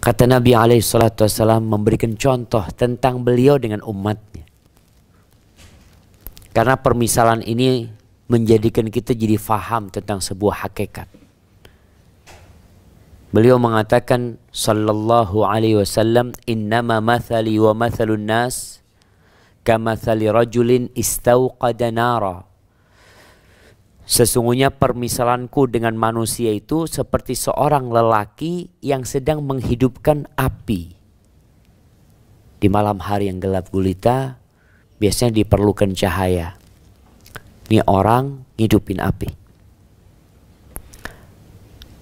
Kata Nabi alaihi salatu wasallam memberikan contoh tentang beliau dengan umatnya. Karena permisalan ini menjadikan kita jadi faham tentang sebuah hakikat. Beliau mengatakan sallallahu alaihi wasallam innama mathali wa mathalun nas kamathali rajulin istawqada nara Sesungguhnya permisalanku dengan manusia itu seperti seorang lelaki yang sedang menghidupkan api. Di malam hari yang gelap gulita, biasanya diperlukan cahaya. Ini orang hidupin api.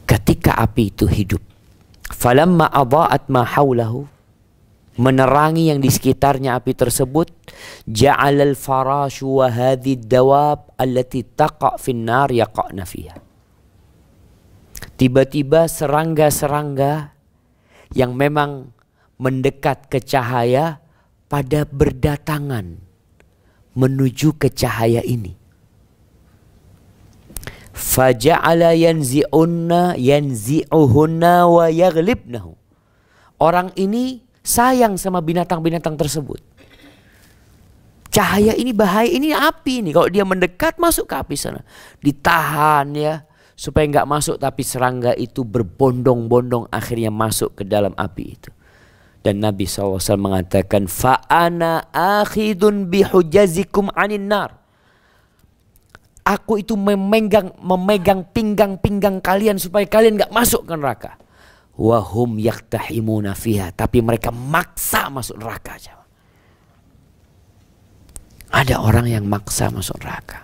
Ketika api itu hidup, falamma adha'at ma haulahu menerangi yang di sekitarnya api tersebut al farashu wa hadhi dawab allati taqa nar yaqa'na fiha tiba-tiba serangga-serangga yang memang mendekat ke cahaya pada berdatangan menuju ke cahaya ini faja'ala yanzi'unna yanzi'uhunna wa yaghlibnahu orang ini sayang sama binatang-binatang tersebut. Cahaya ini bahaya, ini api ini. Kalau dia mendekat masuk ke api sana. Ditahan ya, supaya nggak masuk tapi serangga itu berbondong-bondong akhirnya masuk ke dalam api itu. Dan Nabi SAW mengatakan, Fa'ana akhidun bihujazikum anin nar. Aku itu memegang memegang pinggang-pinggang kalian supaya kalian nggak masuk ke neraka wahum yaktahimuna fiha tapi mereka maksa masuk neraka ada orang yang maksa masuk neraka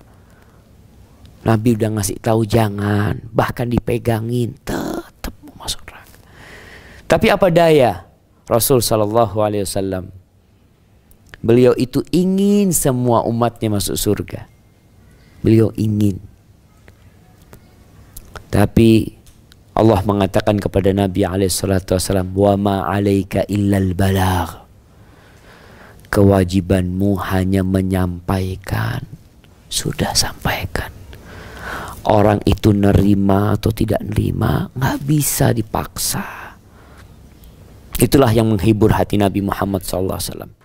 Nabi udah ngasih tahu jangan bahkan dipegangin tetap masuk neraka tapi apa daya Rasul Shallallahu Alaihi Wasallam beliau itu ingin semua umatnya masuk surga beliau ingin tapi Allah mengatakan kepada Nabi Alaihissalam, Wa ma alaika illal balagh. Kewajibanmu hanya menyampaikan. Sudah sampaikan. Orang itu nerima atau tidak nerima, nggak bisa dipaksa. Itulah yang menghibur hati Nabi Muhammad SAW.